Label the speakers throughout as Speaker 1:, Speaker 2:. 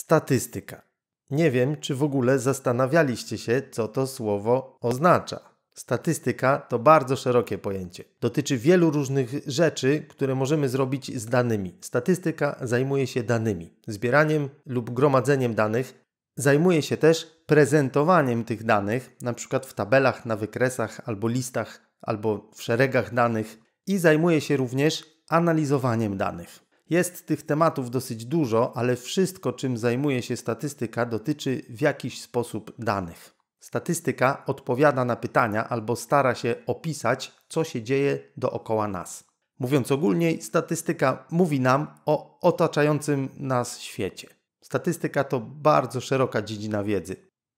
Speaker 1: Statystyka. Nie wiem, czy w ogóle zastanawialiście się, co to słowo oznacza. Statystyka to bardzo szerokie pojęcie. Dotyczy wielu różnych rzeczy, które możemy zrobić z danymi. Statystyka zajmuje się danymi, zbieraniem lub gromadzeniem danych. Zajmuje się też prezentowaniem tych danych, np. w tabelach, na wykresach albo listach, albo w szeregach danych i zajmuje się również analizowaniem danych. Jest tych tematów dosyć dużo, ale wszystko, czym zajmuje się statystyka, dotyczy w jakiś sposób danych. Statystyka odpowiada na pytania albo stara się opisać, co się dzieje dookoła nas. Mówiąc ogólniej, statystyka mówi nam o otaczającym nas świecie. Statystyka to bardzo szeroka dziedzina wiedzy.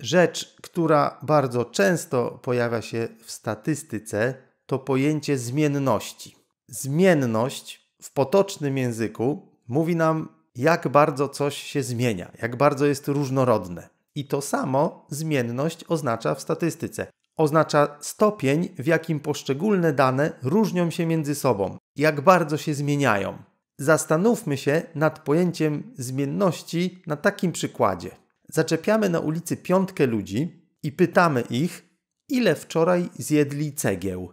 Speaker 1: Rzecz, która bardzo często pojawia się w statystyce, to pojęcie zmienności. Zmienność w potocznym języku mówi nam, jak bardzo coś się zmienia, jak bardzo jest różnorodne. I to samo zmienność oznacza w statystyce. Oznacza stopień, w jakim poszczególne dane różnią się między sobą, jak bardzo się zmieniają. Zastanówmy się nad pojęciem zmienności na takim przykładzie. Zaczepiamy na ulicy piątkę ludzi i pytamy ich, ile wczoraj zjedli cegieł.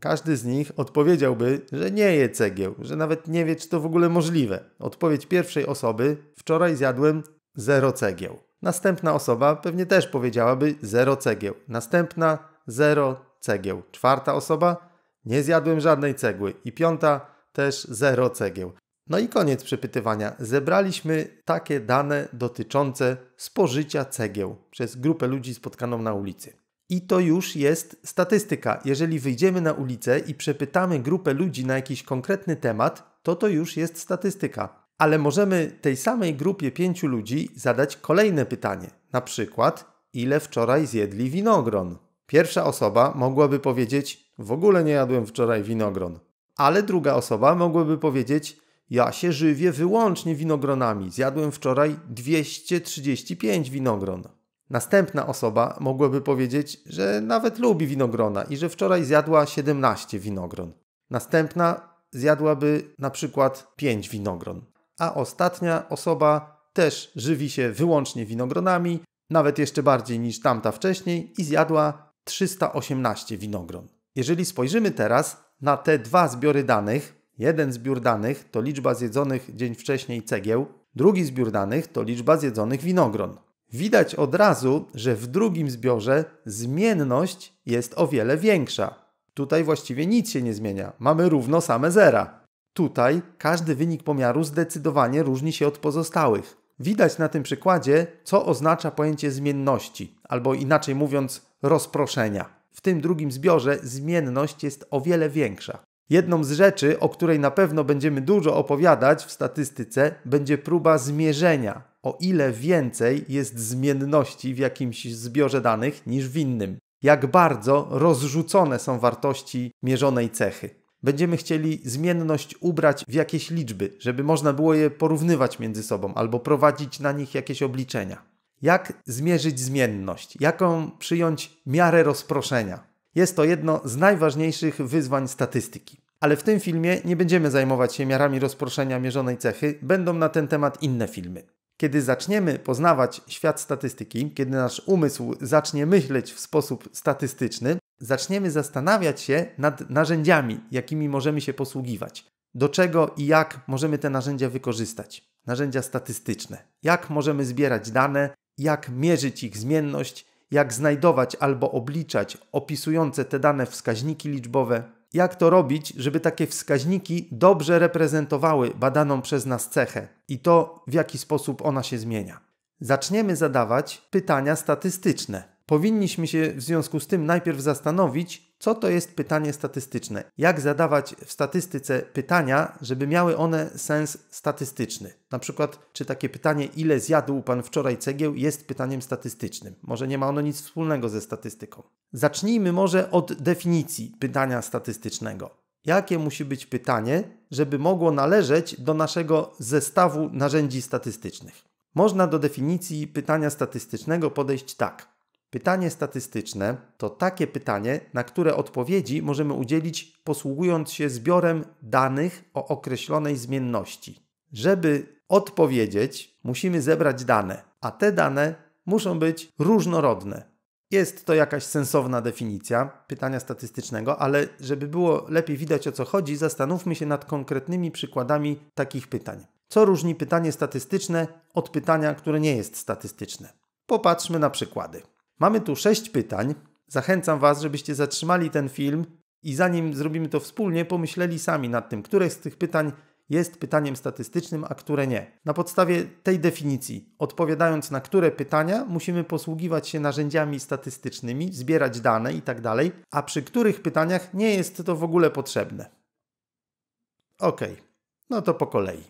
Speaker 1: Każdy z nich odpowiedziałby, że nie je cegieł, że nawet nie wie, czy to w ogóle możliwe. Odpowiedź pierwszej osoby: Wczoraj zjadłem zero cegieł. Następna osoba pewnie też powiedziałaby zero cegieł. Następna zero cegieł. Czwarta osoba: Nie zjadłem żadnej cegły. I piąta też zero cegieł. No i koniec przepytywania. Zebraliśmy takie dane dotyczące spożycia cegieł przez grupę ludzi spotkaną na ulicy i to już jest statystyka. Jeżeli wyjdziemy na ulicę i przepytamy grupę ludzi na jakiś konkretny temat, to to już jest statystyka. Ale możemy tej samej grupie pięciu ludzi zadać kolejne pytanie. Na przykład, ile wczoraj zjedli winogron? Pierwsza osoba mogłaby powiedzieć: W ogóle nie jadłem wczoraj winogron. Ale druga osoba mogłaby powiedzieć: Ja się żywię wyłącznie winogronami. Zjadłem wczoraj 235 winogron. Następna osoba mogłaby powiedzieć, że nawet lubi winogrona i że wczoraj zjadła 17 winogron. Następna zjadłaby na przykład 5 winogron. A ostatnia osoba też żywi się wyłącznie winogronami, nawet jeszcze bardziej niż tamta wcześniej i zjadła 318 winogron. Jeżeli spojrzymy teraz na te dwa zbiory danych, jeden zbiór danych to liczba zjedzonych dzień wcześniej cegieł, drugi zbiór danych to liczba zjedzonych winogron widać od razu, że w drugim zbiorze zmienność jest o wiele większa. Tutaj właściwie nic się nie zmienia, mamy równo same zera. Tutaj każdy wynik pomiaru zdecydowanie różni się od pozostałych. Widać na tym przykładzie, co oznacza pojęcie zmienności, albo inaczej mówiąc, rozproszenia. W tym drugim zbiorze zmienność jest o wiele większa. Jedną z rzeczy, o której na pewno będziemy dużo opowiadać w statystyce, będzie próba zmierzenia, o ile więcej jest zmienności w jakimś zbiorze danych niż w innym. Jak bardzo rozrzucone są wartości mierzonej cechy. Będziemy chcieli zmienność ubrać w jakieś liczby, żeby można było je porównywać między sobą albo prowadzić na nich jakieś obliczenia. Jak zmierzyć zmienność? Jaką przyjąć miarę rozproszenia? Jest to jedno z najważniejszych wyzwań statystyki. Ale w tym filmie nie będziemy zajmować się miarami rozproszenia mierzonej cechy, będą na ten temat inne filmy. Kiedy zaczniemy poznawać świat statystyki, kiedy nasz umysł zacznie myśleć w sposób statystyczny, zaczniemy zastanawiać się nad narzędziami, jakimi możemy się posługiwać, do czego i jak możemy te narzędzia wykorzystać. Narzędzia statystyczne, jak możemy zbierać dane, jak mierzyć ich zmienność, jak znajdować albo obliczać opisujące te dane wskaźniki liczbowe, jak to robić, żeby takie wskaźniki dobrze reprezentowały badaną przez nas cechę i to, w jaki sposób ona się zmienia. Zaczniemy zadawać pytania statystyczne. Powinniśmy się w związku z tym najpierw zastanowić, co to jest pytanie statystyczne? Jak zadawać w statystyce pytania, żeby miały one sens statystyczny? Na przykład, czy takie pytanie, ile zjadł pan wczoraj cegieł, jest pytaniem statystycznym? Może nie ma ono nic wspólnego ze statystyką. Zacznijmy może od definicji pytania statystycznego. Jakie musi być pytanie, żeby mogło należeć do naszego zestawu narzędzi statystycznych? Można do definicji pytania statystycznego podejść tak. Pytanie statystyczne to takie pytanie, na które odpowiedzi możemy udzielić posługując się zbiorem danych o określonej zmienności. Żeby odpowiedzieć, musimy zebrać dane, a te dane muszą być różnorodne. Jest to jakaś sensowna definicja pytania statystycznego, ale żeby było lepiej widać o co chodzi, zastanówmy się nad konkretnymi przykładami takich pytań. Co różni pytanie statystyczne od pytania, które nie jest statystyczne? Popatrzmy na przykłady. Mamy tu sześć pytań. Zachęcam Was, żebyście zatrzymali ten film i zanim zrobimy to wspólnie, pomyśleli sami nad tym, które z tych pytań jest pytaniem statystycznym, a które nie. Na podstawie tej definicji, odpowiadając na które pytania, musimy posługiwać się narzędziami statystycznymi, zbierać dane itd., tak a przy których pytaniach nie jest to w ogóle potrzebne. Ok, no to po kolei.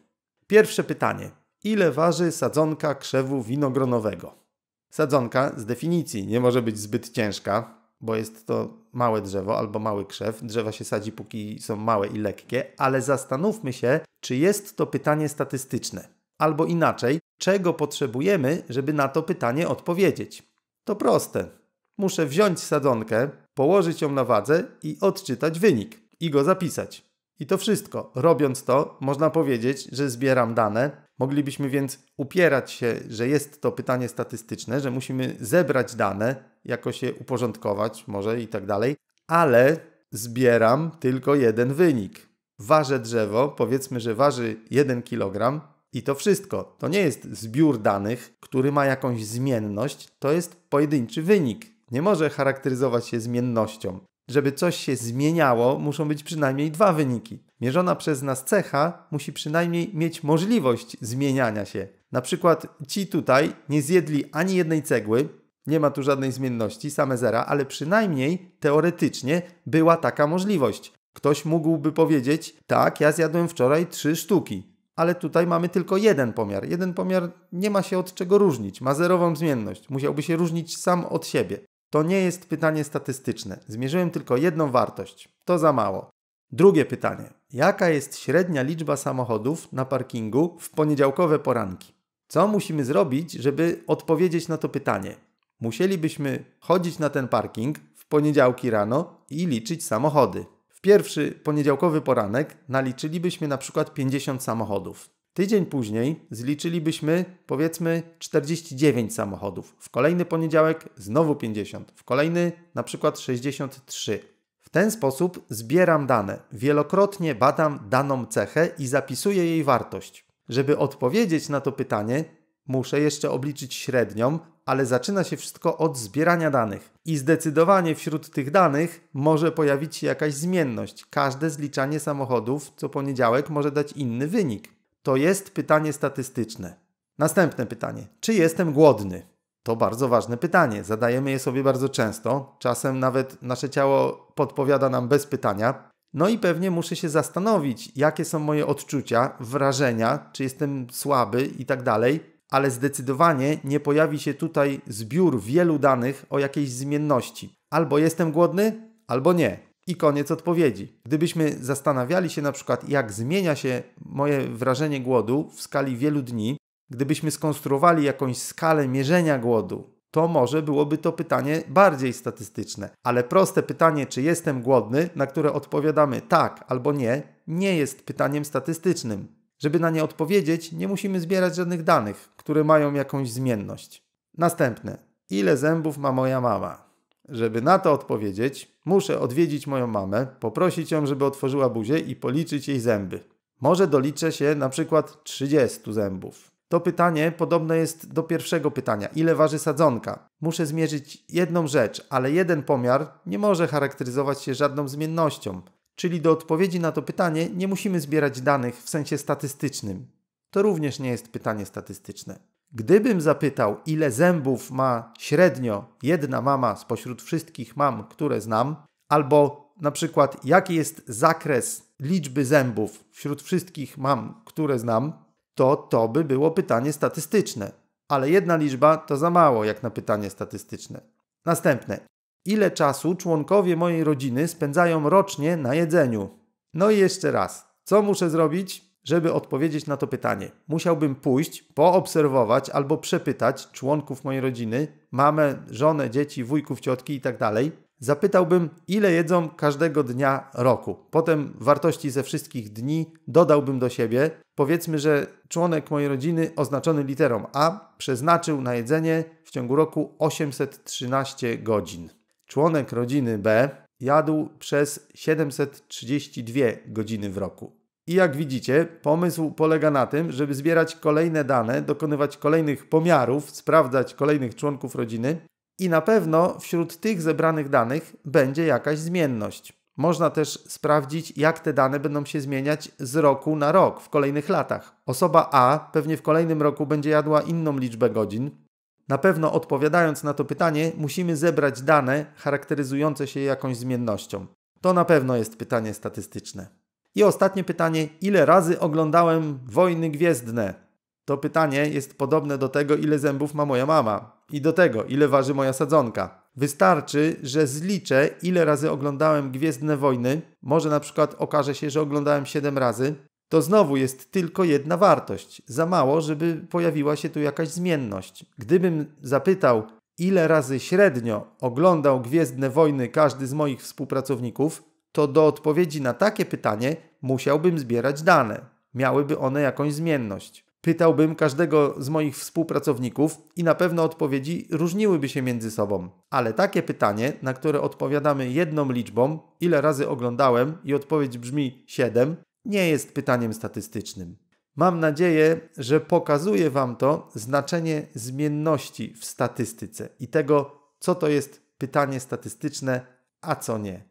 Speaker 1: Pierwsze pytanie. Ile waży sadzonka krzewu winogronowego? Sadzonka z definicji nie może być zbyt ciężka, bo jest to małe drzewo albo mały krzew. Drzewa się sadzi, póki są małe i lekkie, ale zastanówmy się, czy jest to pytanie statystyczne. Albo inaczej, czego potrzebujemy, żeby na to pytanie odpowiedzieć? To proste. Muszę wziąć sadzonkę, położyć ją na wadze i odczytać wynik i go zapisać. I to wszystko. Robiąc to, można powiedzieć, że zbieram dane, Moglibyśmy więc upierać się, że jest to pytanie statystyczne, że musimy zebrać dane, jakoś je uporządkować, może i tak dalej, ale zbieram tylko jeden wynik. Ważę drzewo, powiedzmy, że waży 1 kg i to wszystko. To nie jest zbiór danych, który ma jakąś zmienność, to jest pojedynczy wynik. Nie może charakteryzować się zmiennością żeby coś się zmieniało, muszą być przynajmniej dwa wyniki. Mierzona przez nas cecha musi przynajmniej mieć możliwość zmieniania się. Na przykład ci tutaj nie zjedli ani jednej cegły, nie ma tu żadnej zmienności, same zera, ale przynajmniej teoretycznie była taka możliwość. Ktoś mógłby powiedzieć: Tak, ja zjadłem wczoraj trzy sztuki, ale tutaj mamy tylko jeden pomiar. Jeden pomiar nie ma się od czego różnić, ma zerową zmienność, musiałby się różnić sam od siebie. To nie jest pytanie statystyczne. Zmierzyłem tylko jedną wartość. To za mało. Drugie pytanie. Jaka jest średnia liczba samochodów na parkingu w poniedziałkowe poranki? Co musimy zrobić, żeby odpowiedzieć na to pytanie? Musielibyśmy chodzić na ten parking w poniedziałki rano i liczyć samochody. W pierwszy poniedziałkowy poranek naliczylibyśmy na przykład 50 samochodów. Tydzień później zliczylibyśmy powiedzmy 49 samochodów. W kolejny poniedziałek znowu 50, w kolejny na przykład 63. W ten sposób zbieram dane, wielokrotnie badam daną cechę i zapisuję jej wartość. Żeby odpowiedzieć na to pytanie, muszę jeszcze obliczyć średnią, ale zaczyna się wszystko od zbierania danych. I zdecydowanie wśród tych danych może pojawić się jakaś zmienność. Każde zliczanie samochodów co poniedziałek może dać inny wynik. To jest pytanie statystyczne. Następne pytanie. Czy jestem głodny? To bardzo ważne pytanie. Zadajemy je sobie bardzo często. Czasem nawet nasze ciało podpowiada nam bez pytania. No i pewnie muszę się zastanowić, jakie są moje odczucia, wrażenia, czy jestem słaby i tak dalej, ale zdecydowanie nie pojawi się tutaj zbiór wielu danych o jakiejś zmienności. Albo jestem głodny, albo nie i koniec odpowiedzi. Gdybyśmy zastanawiali się na przykład, jak zmienia się moje wrażenie głodu w skali wielu dni, gdybyśmy skonstruowali jakąś skalę mierzenia głodu, to może byłoby to pytanie bardziej statystyczne. Ale proste pytanie, czy jestem głodny, na które odpowiadamy tak albo nie, nie jest pytaniem statystycznym. Żeby na nie odpowiedzieć, nie musimy zbierać żadnych danych, które mają jakąś zmienność. Następne. Ile zębów ma moja mama? Żeby na to odpowiedzieć, muszę odwiedzić moją mamę, poprosić ją, żeby otworzyła buzię i policzyć jej zęby. Może doliczę się na przykład 30 zębów. To pytanie podobne jest do pierwszego pytania: ile waży sadzonka? Muszę zmierzyć jedną rzecz, ale jeden pomiar nie może charakteryzować się żadną zmiennością. Czyli do odpowiedzi na to pytanie nie musimy zbierać danych w sensie statystycznym. To również nie jest pytanie statystyczne. Gdybym zapytał, ile zębów ma średnio jedna mama spośród wszystkich mam, które znam, albo na przykład jaki jest zakres liczby zębów wśród wszystkich mam, które znam, to to by było pytanie statystyczne. Ale jedna liczba to za mało jak na pytanie statystyczne. Następne. Ile czasu członkowie mojej rodziny spędzają rocznie na jedzeniu? No i jeszcze raz. Co muszę zrobić, żeby odpowiedzieć na to pytanie, musiałbym pójść, poobserwować albo przepytać członków mojej rodziny, mamę, żonę, dzieci, wujków, ciotki itd. Tak Zapytałbym, ile jedzą każdego dnia roku. Potem wartości ze wszystkich dni dodałbym do siebie. Powiedzmy, że członek mojej rodziny oznaczony literą A przeznaczył na jedzenie w ciągu roku 813 godzin. Członek rodziny B jadł przez 732 godziny w roku. I jak widzicie, pomysł polega na tym, żeby zbierać kolejne dane, dokonywać kolejnych pomiarów, sprawdzać kolejnych członków rodziny i na pewno wśród tych zebranych danych będzie jakaś zmienność. Można też sprawdzić, jak te dane będą się zmieniać z roku na rok w kolejnych latach. Osoba A pewnie w kolejnym roku będzie jadła inną liczbę godzin. Na pewno odpowiadając na to pytanie, musimy zebrać dane charakteryzujące się jakąś zmiennością. To na pewno jest pytanie statystyczne. I ostatnie pytanie, ile razy oglądałem Wojny Gwiezdne? To pytanie jest podobne do tego, ile zębów ma moja mama i do tego, ile waży moja sadzonka. Wystarczy, że zliczę, ile razy oglądałem Gwiezdne Wojny, może na przykład okaże się, że oglądałem 7 razy, to znowu jest tylko jedna wartość. Za mało, żeby pojawiła się tu jakaś zmienność. Gdybym zapytał, ile razy średnio oglądał Gwiezdne Wojny każdy z moich współpracowników, to do odpowiedzi na takie pytanie musiałbym zbierać dane. Miałyby one jakąś zmienność. Pytałbym każdego z moich współpracowników i na pewno odpowiedzi różniłyby się między sobą. Ale takie pytanie, na które odpowiadamy jedną liczbą, ile razy oglądałem i odpowiedź brzmi 7, nie jest pytaniem statystycznym. Mam nadzieję, że pokazuje Wam to znaczenie zmienności w statystyce i tego, co to jest pytanie statystyczne, a co nie.